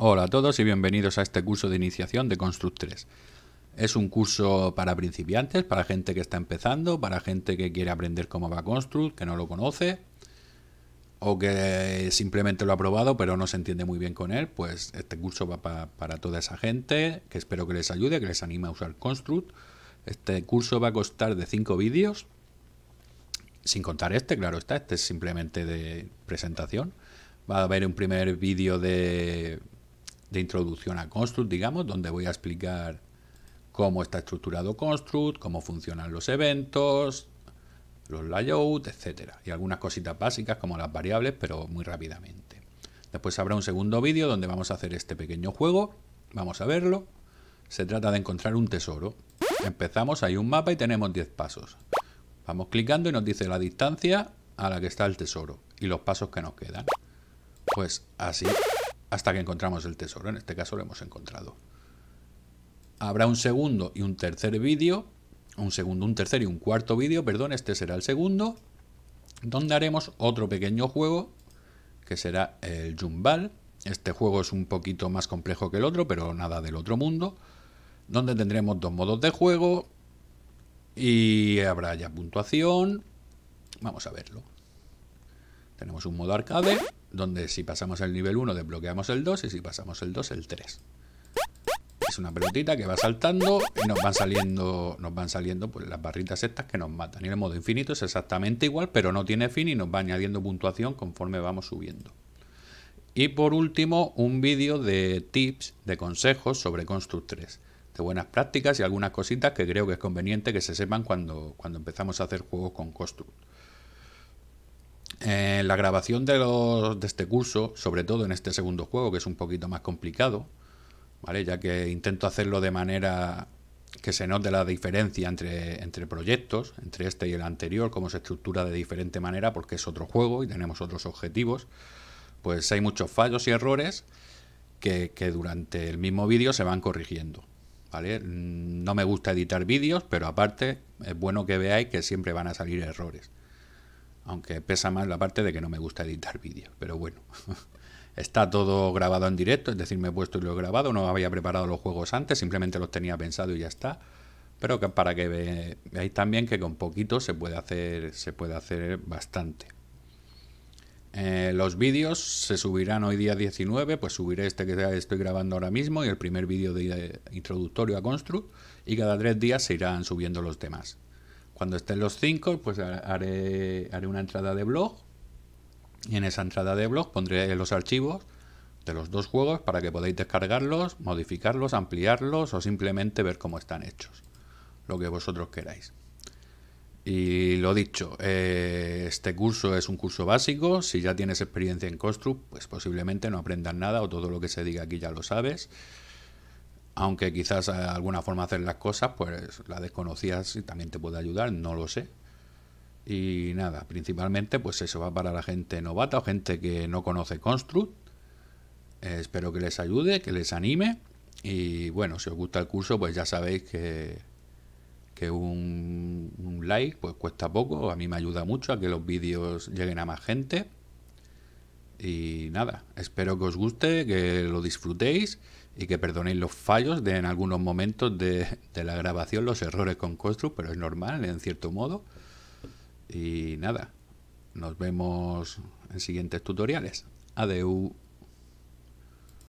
Hola a todos y bienvenidos a este curso de iniciación de Construct 3. Es un curso para principiantes, para gente que está empezando, para gente que quiere aprender cómo va Construct, que no lo conoce o que simplemente lo ha probado pero no se entiende muy bien con él, pues este curso va para, para toda esa gente, que espero que les ayude, que les anime a usar Construct. Este curso va a costar de 5 vídeos, sin contar este, claro está, este es simplemente de presentación. Va a haber un primer vídeo de de introducción a Construct, digamos, donde voy a explicar cómo está estructurado Construct, cómo funcionan los eventos, los layouts, etcétera, y algunas cositas básicas como las variables, pero muy rápidamente. Después habrá un segundo vídeo donde vamos a hacer este pequeño juego, vamos a verlo. Se trata de encontrar un tesoro. Empezamos, hay un mapa y tenemos 10 pasos. Vamos clicando y nos dice la distancia a la que está el tesoro y los pasos que nos quedan. Pues así hasta que encontramos el tesoro. En este caso lo hemos encontrado. Habrá un segundo y un tercer vídeo, un segundo, un tercer y un cuarto vídeo, perdón, este será el segundo, donde haremos otro pequeño juego, que será el Jumbal. Este juego es un poquito más complejo que el otro, pero nada del otro mundo, donde tendremos dos modos de juego y habrá ya puntuación. Vamos a verlo. Tenemos un modo arcade, donde si pasamos el nivel 1 desbloqueamos el 2 y si pasamos el 2 el 3. Es una pelotita que va saltando y nos van saliendo, nos van saliendo pues, las barritas estas que nos matan. Y el modo infinito es exactamente igual, pero no tiene fin y nos va añadiendo puntuación conforme vamos subiendo. Y por último, un vídeo de tips, de consejos sobre Construct 3. De buenas prácticas y algunas cositas que creo que es conveniente que se sepan cuando, cuando empezamos a hacer juegos con Construct. En eh, la grabación de, este curso, sobre todo en este segundo juego, que es un poquito más complicado, ¿vale? Ya que intento hacerlo de manera que se note la diferencia entre, proyectos, entre este y el anterior, cómo se estructura de diferente manera, porque es otro juego y tenemos otros objetivos, pues hay muchos fallos y errores que, durante el mismo vídeo se van corrigiendo. Mm, no me gusta editar vídeos, pero aparte es bueno que veáis que siempre van a salir errores aunque pesa más la parte de que no me gusta editar vídeos, pero bueno. Está todo grabado en directo, es decir, me he puesto y lo he grabado, no había preparado los juegos antes, simplemente los tenía pensado y ya está. Pero para que veáis también que con poquito se puede hacer, se puede hacer bastante. Eh, los vídeos se subirán hoy día 19, pues subiré este que estoy grabando ahora mismo y el primer vídeo de eh, introductorio a Construct y cada tres días se irán subiendo los demás. Cuando estén los cinco, pues haré, una entrada de blog. Y en esa entrada de blog pondré los archivos de los dos juegos para que podáis descargarlos, modificarlos, ampliarlos o simplemente ver cómo están hechos. Lo que vosotros queráis. Y lo dicho, eh, este curso es un curso básico. Si ya tienes experiencia en Construct, pues posiblemente no aprendas nada o todo lo que se diga aquí ya lo sabes aunque quizás eh, alguna forma de hacer las cosas, pues la desconocías y también te puede ayudar, no lo sé. Y nada, principalmente pues eso va para la gente novata o gente que no conoce Construct. Eh, espero que les ayude, que les anime. Y bueno, si os gusta el curso, pues ya sabéis que, que un, un like pues cuesta poco. A mí me ayuda mucho a que los vídeos lleguen a más gente. Y nada, espero que os guste, que lo disfrutéis y que perdonéis los fallos de en algunos momentos de, la grabación, los errores con Construct, pero es normal en cierto modo. Y nada, nos vemos en siguientes tutoriales. Adeu.